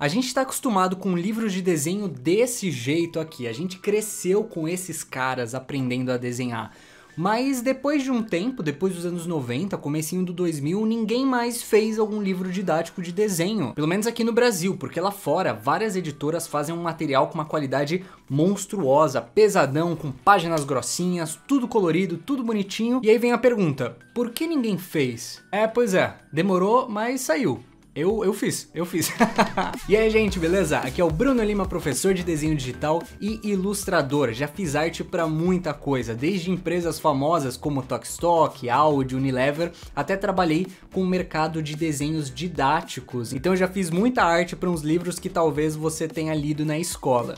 A gente está acostumado com livros de desenho desse jeito aqui, a gente cresceu com esses caras aprendendo a desenhar. Mas depois de um tempo, depois dos anos 90, comecinho do 2000, ninguém mais fez algum livro didático de desenho. Pelo menos aqui no Brasil, porque lá fora várias editoras fazem um material com uma qualidade monstruosa, pesadão, com páginas grossinhas, tudo colorido, tudo bonitinho. E aí vem a pergunta: por que ninguém fez? É, pois é, demorou, mas saiu. Eu, eu fiz, eu fiz. e aí, gente, beleza? Aqui é o Bruno Lima, professor de desenho digital e ilustrador. Já fiz arte para muita coisa, desde empresas famosas como Tokstok, Audi, Unilever, até trabalhei com o mercado de desenhos didáticos. Então já fiz muita arte para uns livros que talvez você tenha lido na escola,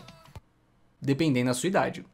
dependendo da sua idade.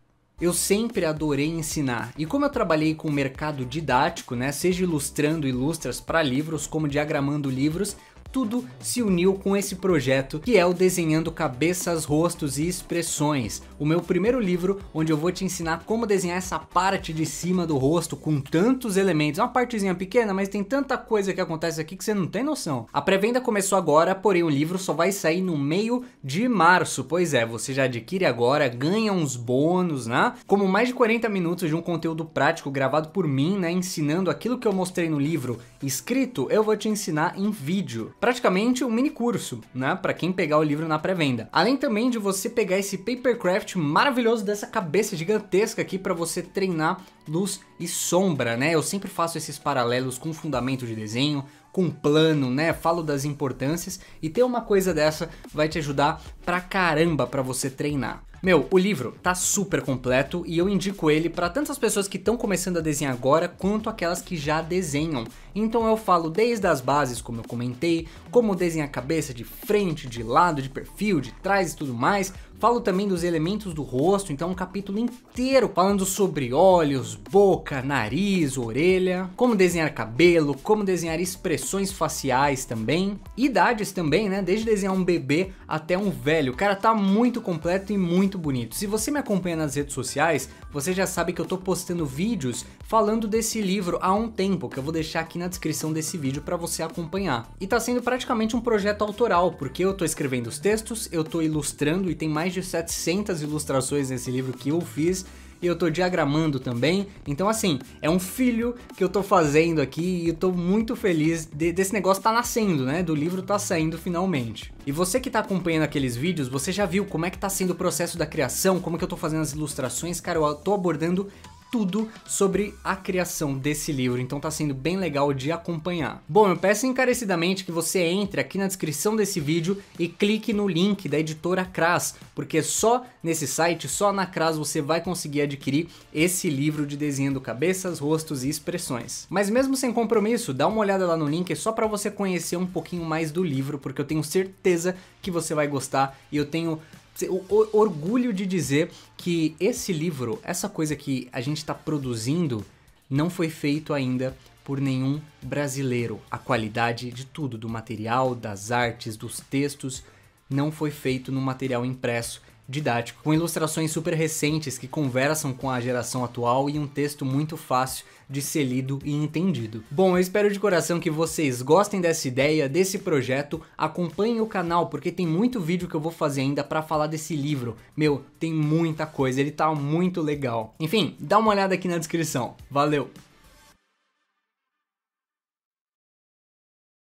Eu sempre adorei ensinar, e como eu trabalhei com o mercado didático, né, seja ilustrando ilustras para livros, como diagramando livros, tudo se uniu com esse projeto que é o Desenhando Cabeças, Rostos e Expressões, o meu primeiro livro onde eu vou te ensinar como desenhar essa parte de cima do rosto com tantos elementos, é uma partezinha pequena, mas tem tanta coisa que acontece aqui que você não tem noção. A pré-venda começou agora, porém o livro só vai sair no meio de março, pois é, você já adquire agora, ganha uns bônus, né? Como mais de 40 minutos de um conteúdo prático gravado por mim, né, ensinando aquilo que eu mostrei no livro escrito, eu vou te ensinar em vídeo praticamente um mini curso, né, para quem pegar o livro na pré-venda. Além também de você pegar esse papercraft maravilhoso dessa cabeça gigantesca aqui para você treinar luz e sombra, né? Eu sempre faço esses paralelos com fundamento de desenho, com plano, né? Falo das importâncias e ter uma coisa dessa vai te ajudar pra caramba para você treinar. Meu, o livro tá super completo e eu indico ele para tantas pessoas que estão começando a desenhar agora quanto aquelas que já desenham. Então eu falo desde as bases, como eu comentei, como desenhar a cabeça de frente, de lado, de perfil, de trás e tudo mais. Falo também dos elementos do rosto, então é um capítulo inteiro falando sobre olhos, boca, nariz, orelha, como desenhar cabelo, como desenhar expressões faciais também, idades também, né? Desde desenhar um bebê até um velho. O cara tá muito completo e muito muito bonito. Se você me acompanha nas redes sociais, você já sabe que eu tô postando vídeos falando desse livro há um tempo, que eu vou deixar aqui na descrição desse vídeo para você acompanhar. E tá sendo praticamente um projeto autoral, porque eu tô escrevendo os textos, eu tô ilustrando e tem mais de 700 ilustrações nesse livro que eu fiz, e eu tô diagramando também. Então, assim, é um filho que eu tô fazendo aqui e eu tô muito feliz de, desse negócio tá nascendo, né? Do livro tá saindo finalmente. E você que tá acompanhando aqueles vídeos, você já viu como é que tá sendo o processo da criação, como é que eu tô fazendo as ilustrações, cara, eu tô abordando tudo sobre a criação desse livro, então tá sendo bem legal de acompanhar. Bom, eu peço encarecidamente que você entre aqui na descrição desse vídeo e clique no link da editora Cras, porque só nesse site, só na Cras você vai conseguir adquirir esse livro de desenhando cabeças, rostos e expressões. Mas mesmo sem compromisso, dá uma olhada lá no link é só para você conhecer um pouquinho mais do livro, porque eu tenho certeza que você vai gostar e eu tenho o orgulho de dizer que esse livro, essa coisa que a gente está produzindo, não foi feito ainda por nenhum brasileiro. A qualidade de tudo, do material, das artes, dos textos, não foi feito no material impresso didático, com ilustrações super recentes que conversam com a geração atual e um texto muito fácil de ser lido e entendido. Bom, eu espero de coração que vocês gostem dessa ideia, desse projeto. Acompanhem o canal porque tem muito vídeo que eu vou fazer ainda para falar desse livro. Meu, tem muita coisa, ele tá muito legal. Enfim, dá uma olhada aqui na descrição. Valeu.